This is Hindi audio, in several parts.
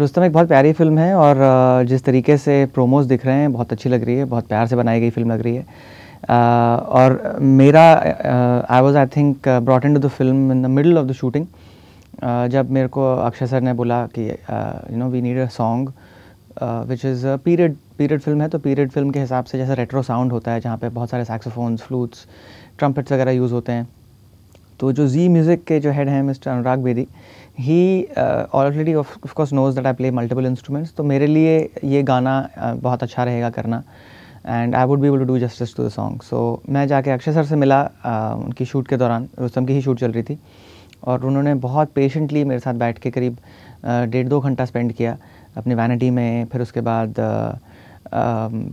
रुस्तम एक बहुत प्यारी फिल्म है और जिस तरीके से प्रोमोज दिख रहे हैं बहुत अच्छी लग रही है बहुत प्यार से बनाई गई फिल्म लग रही है Uh, और मेरा I was I think brought in to the film in the middle of the shooting जब मेरे को अक्षय सर ने बोला कि you know we need a song which is period period film है तो पीरियड फिल्म के हिसाब से जैसा रेट्रो साउंड होता है जहाँ पे बहुत सारे सैक्सोफोन्स फ्लूट्स ट्रम्पट्स वगैरह यूज़ होते हैं तो जो जी म्यूज़िक के जो हेड हैं mister Anurag Bedi uh, he already of course knows that I play multiple instruments तो मेरे लिए ये गाना uh, बहुत अच्छा रहेगा करना and I would be able to do justice to the song so मैं जाके अक्षय सर से मिला uh, उनकी शूट के दौरान रुस्तम की ही शूट चल रही थी और उन्होंने बहुत पेशेंटली मेरे साथ बैठ के करीब uh, डेढ़ दो घंटा स्पेंड किया अपनी वैनिटी में फिर उसके बाद uh, um,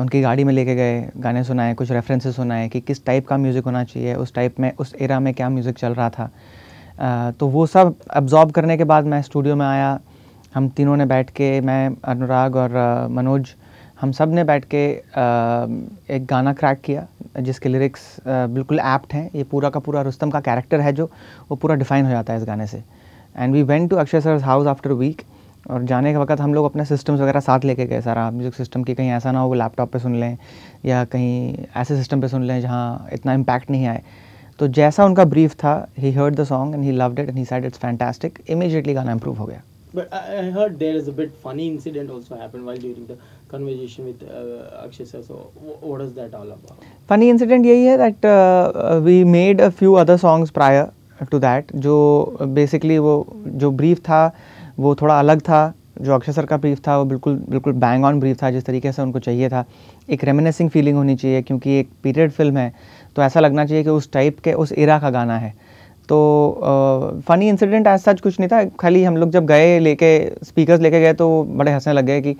उनकी गाड़ी में लेके गए गाने सुनाए कुछ रेफरेंसेस सुनाए कि किस टाइप का म्यूज़िक होना चाहिए उस टाइप में उस एरा में क्या म्यूज़िक चल रहा था तो वो सब एब्ज़ॉर्ब करने के बाद मैं स्टूडियो में आया हम तीनों ने बैठ के मैं अनुराग और मनोज हम सब ने बैठ के एक गाना क्रैक किया जिसके लिरिक्स बिल्कुल एप्ट हैं ये पूरा का पूरा रुस्तम का कैरेक्टर है जो वो पूरा डिफाइन हो जाता है इस गाने से and we went to Akshay sir house after week और जाने के वक्त हम लोग अपने सिस्टम्स वगैरह साथ लेके गए सारा म्यूज़िक सिस्टम की कहीं ऐसा ना हो वो लैपटॉप पे सुन लें या कहीं ऐसे सिस्टम पे सुन लें जहाँ इतना इम्पैक्ट नहीं आए तो जैसा उनका ब्रीफ था he heard the song and he loved it and he said it's fantastic immediately गाना इंप्रूव हो गया But I, I heard there is a bit funny incident also happened while during the conversation with uh, Akshay sir. So what is that all about? Funny incident यही है that uh, we made a few other songs prior to that जो basically वो जो brief था वो थोड़ा अलग था जो अक्षय सर का ब्रीफ था वो बिल्कुल बिल्कुल बैंग ऑन ब्रीफ था जिस तरीके से उनको चाहिए था एक रेमिनेसिंग फीलिंग होनी चाहिए क्योंकि एक पीरियड फिल्म है तो ऐसा लगना चाहिए कि उस टाइप के उस इरा का गाना है तो फ़नी इंसिडेंट आज सच कुछ नहीं था खाली हम लोग जब गए लेके स्पीकर्स लेके गए तो बड़े हंसने लग गए कि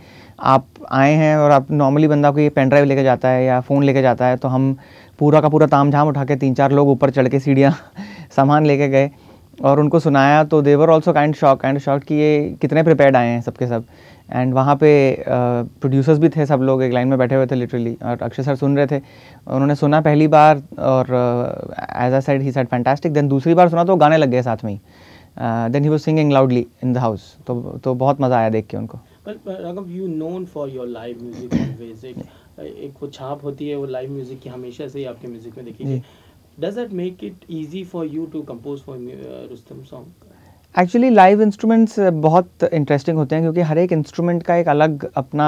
आप आए हैं और आप नॉर्मली बंदा को ये पेन ड्राइव लेके जाता है या फ़ोन लेके जाता है तो हम पूरा का पूरा ताम झाम उठा के तीन चार लोग ऊपर चढ़ के सीढ़ियाँ सामान लेके गए और उनको सुनाया तो they were also kind shock kind shock कि ये कितने प्रिपेयर्ड आए हैं सबके सब एंड वहाँ पे प्रोड्यूसर्स भी थे सब लोग एक लाइन में बैठे हुए थे लिटरली और अक्षय सर सुन रहे थे उन्होंने सुना पहली बार और as I said he said fantastic then दूसरी बार सुना तो गाने लग गए साथ में ही then he was singing loudly in the house तो तो बहुत मज़ा आया देख के उनको एक वो छाप होती है वो लाइव म्यूज़िक की हमेशा से ही आपके म्यूज़िक में देखिए does that make it easy for you to compose for uh, Rustam song? Actually live instruments बहुत इंटरेस्टिंग होते हैं क्योंकि हर एक इंस्ट्रूमेंट का एक अलग अपना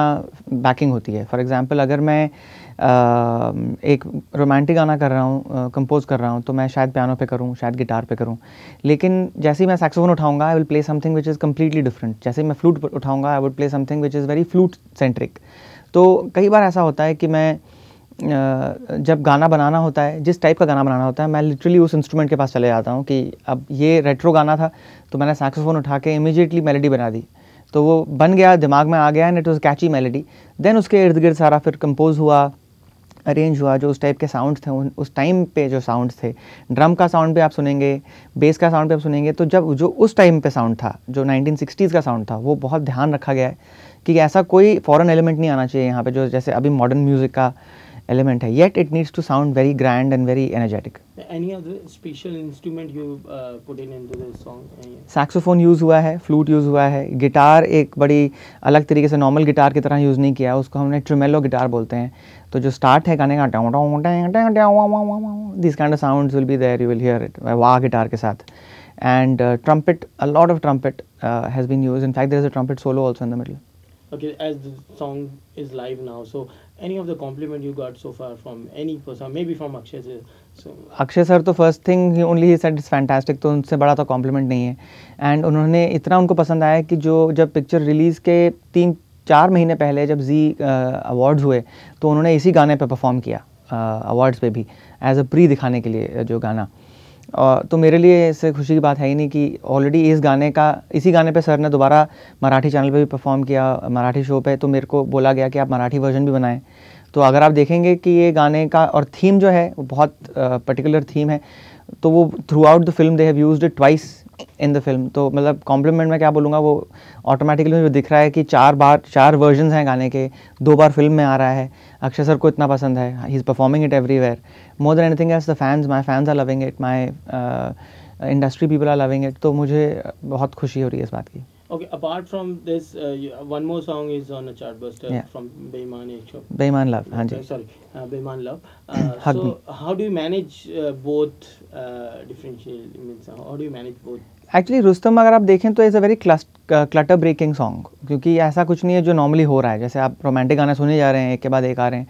बैकिंग होती है फॉर एग्जांपल अगर मैं आ, एक रोमांटिक गाना कर रहा हूँ कंपोज कर रहा हूँ तो मैं शायद पियानो पे करूँ शायद गिटार पे करूँ लेकिन जैसे ही मैं सैक्सोफोन उठाऊंगा I will play something which is completely different जैसे मैं फ्लूट उठाऊंगा I would play something which is very flute centric तो कई बार ऐसा होता है कि मैं जब गाना बनाना होता है जिस टाइप का गाना बनाना होता है मैं लिटरली उस इंस्ट्रूमेंट के पास चले जाता हूँ कि अब ये रेट्रो गाना था तो मैंने सैक्सोफोन उठा के इमीजिएटली मेलेडी बना दी तो वो बन गया दिमाग में आ गया and it was catchy melody then उसके इर्द गिर्द सारा फिर कंपोज हुआ अरेंज हुआ जो उस टाइप के साउंड थे उस टाइम पे जो साउंड थे ड्रम का साउंड भी आप सुनेंगे बेस का साउंड भी आप सुनेंगे तो जब जो उस टाइम पे साउंड था जो 1960s का साउंड था वो बहुत ध्यान रखा गया है कि ऐसा कोई फॉरेन एलिमेंट नहीं आना चाहिए यहाँ पे जो जैसे अभी मॉडर्न म्यूज़िक का element hai yet it needs to sound very grand and very energetic any other special instrument you uh, put in into the song saxophone use hua hai flute use hua hai guitar ek badi alag tarike se normal guitar ki tarah use nahi kiya usko humne tremolo guitar bolte hain to jo start hai gaane ka these kind of sounds will be there you will hear it wah guitar ke sath and uh, trumpet a lot of trumpet uh, has been used in fact there is a trumpet solo also in the middle okay as the song is live now so any of the compliment you got so far from any person maybe from akshay sir so Akshay sir तो first thing he only he said is fantastic तो उनसे बड़ा तो कॉम्प्लीमेंट नहीं है एंड उन्होंने इतना उनको पसंद आया कि जो जब पिक्चर रिलीज़ के तीन चार महीने पहले जब जी अवार्ड्स uh, हुए तो उन्होंने इसी गाने पे परफॉर्म किया अवार्ड्स uh, पे भी एज अ प्री दिखाने के लिए uh, जो गाना uh, और तो मेरे लिए इससे खुशी की बात है ही नहीं कि ऑलरेडी इस गाने का इसी गाने पे सर ने दोबारा मराठी चैनल पे भी परफॉर्म किया मराठी शो पे तो मेरे को बोला गया कि आप मराठी वर्जन भी बनाएं तो अगर आप देखेंगे कि ये गाने का और थीम जो है वो बहुत पर्टिकुलर थीम है तो वो throughout the film they have use it twice in the film तो मतलब कॉम्प्लीमेंट में क्या बोलूँगा वो ऑटोमेटिकली मुझे दिख रहा है कि चार बार चार वर्जन हैं गाने के दो बार फिल्म में आ रहा है अक्षय सर को इतना पसंद है he is performing it everywhere more than anything as the fans my fans are loving it my industry people are loving it तो मुझे बहुत खुशी हो रही है इस बात की okay apart from this one more song is on a chartbuster from Beiimaan एक बेईमान लव हां जी sorry Beiimaan love so how do you manage both differential means how do you manage both actually Rustom अगर आप देखें तो is a very clutter breaking song क्योंकि ऐसा कुछ नहीं है जो नॉर्मली हो रहा है जैसे आप रोमांटिक गाना सुने जा रहे हैं एक के बाद एक आ रहे हैं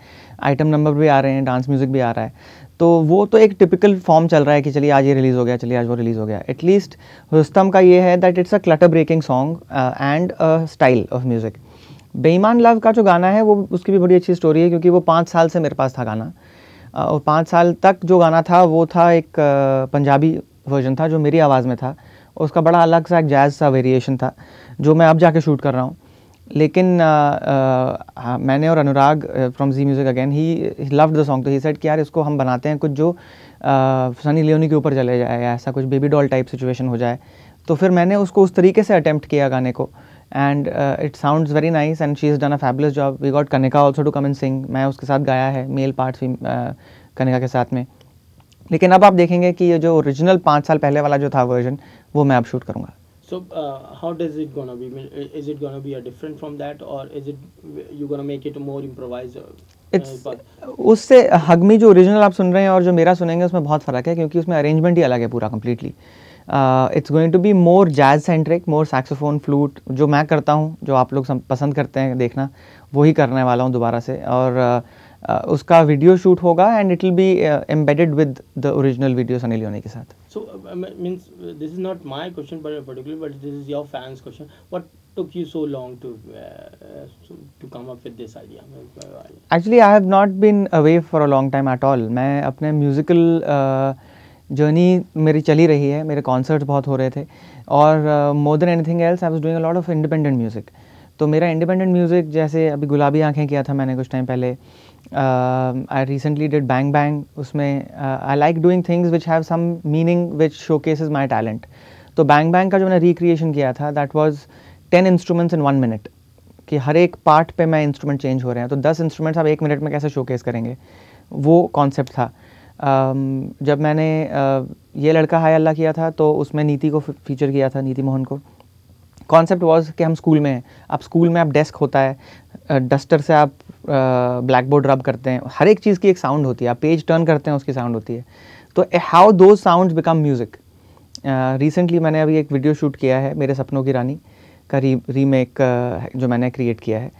आइटम नंबर भी आ रहे हैं डांस म्यूज़िक भी आ रहा है तो वो तो एक टिपिकल फॉर्म चल रहा है कि चलिए आज ये रिलीज़ हो गया चलिए आज वो रिलीज़ हो गया एटलीस्ट रुस्तम का ये है that it's a clutter breaking song and a style of music Beiimaan love का जो गाना है वो उसकी भी बड़ी अच्छी स्टोरी है क्योंकि वो पाँच साल से मेरे पास था गाना uh, और पाँच साल तक जो गाना था वो था एक uh, पंजाबी वर्जन था जो मेरी आवाज़ में था और उसका बड़ा अलग सा एक जायज़ सा वेरिएशन था जो मैं अब जाके शूट कर रहा हूँ लेकिन आ, आ, हाँ, मैंने और Anurag from Zee music again he loved the song तो ही सेट कि यार इसको हम बनाते हैं कुछ जो आ, सनी लियोनी के ऊपर चले जाए या ऐसा कुछ बेबी डॉल टाइप सिचुएशन हो जाए तो फिर मैंने उसको उस तरीके से अटैम्प्ट किया गाने को and it sounds very nice and she is done a fabulous job we got Kanika also to come in sing मैं उसके साथ गाया है मेल पार्ट्स भी uh, कनिका के साथ में लेकिन अब आप देखेंगे कि ये जो ओरिजिनल पाँच साल पहले वाला जो था वर्जन वो मैं अब शूट करूँगा So uh, how does it gonna be? Is it gonna be a different from that, or is it you gonna make it more improvised? Uh, it's, uh, उससे हगमी जो ओरिजिनल आप सुन रहे हैं और जो मेरा सुनेंगे उसमें बहुत फ़र्क है क्योंकि उसमें अरेंजमेंट ही अलग है पूरा completely it's going to be more jazz centric more saxophone flute जो मैं करता हूँ जो आप लोग पसंद करते हैं देखना वही करने वाला हूँ दोबारा से और uh, Uh, उसका वीडियो शूट होगा and it will be embedded with the original video Sunny Leone के साथ so means this is not my question but particular but this is your fans question what took you so long to uh, uh, to come up with this idea actually i have not been away for a long time at all मैं अपने musical uh, जर्नी मेरी चली रही है मेरे कॉन्सर्ट्स बहुत हो रहे थे और more than anything else I was doing a lot of independent music तो मेरा इंडिपेंडेंट म्यूज़िक जैसे अभी गुलाबी आँखें किया था मैंने कुछ टाइम पहले I recently did bang bang उसमें I like doing things which have some meaning which showcases my talent तो बैंग बैंग का जो मैंने रिक्रिएशन किया था that was ten instruments in one minute कि हर एक पार्ट पे मैं इंस्ट्रूमेंट चेंज हो रहे हैं तो दस इंस्ट्रूमेंट्स आप एक मिनट में कैसे शोकेस करेंगे वो कॉन्सेप्ट था um, जब मैंने uh, ये लड़का हाय अल्लाह किया था तो उसमें नीति को फीचर किया था नीति मोहन को कॉन्सेप्ट वॉज कि हम स्कूल में हैं आप स्कूल में आप डेस्क होता है डस्टर से आप ब्लैक बोर्ड रब करते हैं हर एक चीज़ की एक साउंड होती है आप पेज टर्न करते हैं उसकी साउंड होती है तो हाउ दो साउंड बिकम म्यूज़िक रिसेंटली मैंने अभी एक वीडियो शूट किया है मेरे सपनों की रानी का री रीमेक uh, जो मैंने क्रिएट किया है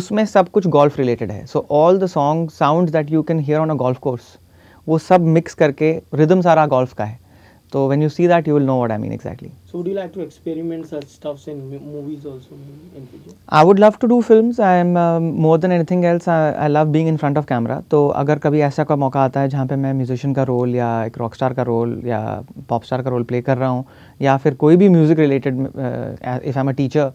उसमें सब कुछ गोल्फ रिलेटेड है so all the song sound that you can hear on a golf course वो सब मिक्स करके रिदम सारा गोल्फ का है So when you see that, you will know what I mean exactly. So would you like to experiment such stuffs in movies also? In I would love to do films. I am uh, more than anything else. I, I love being in front of camera. So अगर कभी ऐसा का मौका आता है जहाँ पे मैं म्यूजिशियन का रोल या एक रॉक स्टार का रोल या पॉप स्टार का रोल प्ले कर रहा हूँ या फिर कोई भी music related if I am a teacher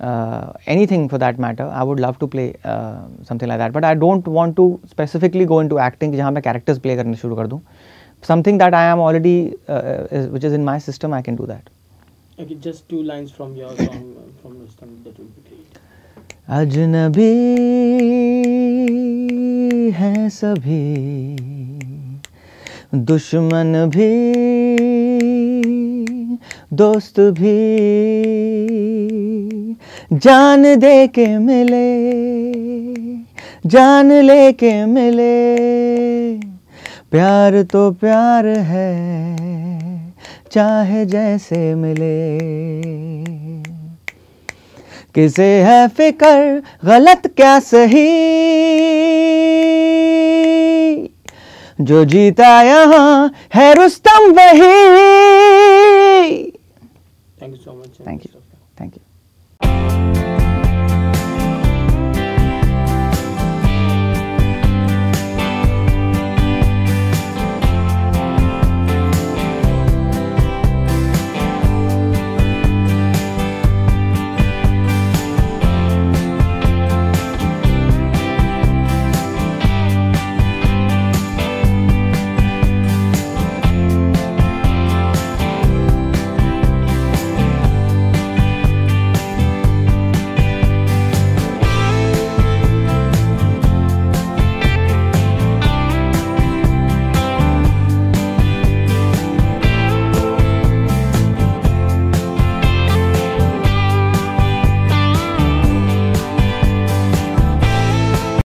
uh, anything for that matter i would love to play uh, something like that but i don't want to specifically go into acting जहाँ मैं characters play karna shuru kar dun something that I am already, uh, is, which is in my system, I can do that. Okay, just two lines from your song, from your song, that would be great. Ajnabi hai sabhi Dushman bhi दोस्त भी जान दे के मिले जान ले के मिले प्यार तो प्यार है चाहे जैसे मिले किसे है फिकर गलत क्या सही जो जीता यहाँ है रुस्तम वही thank you so much thank you thank you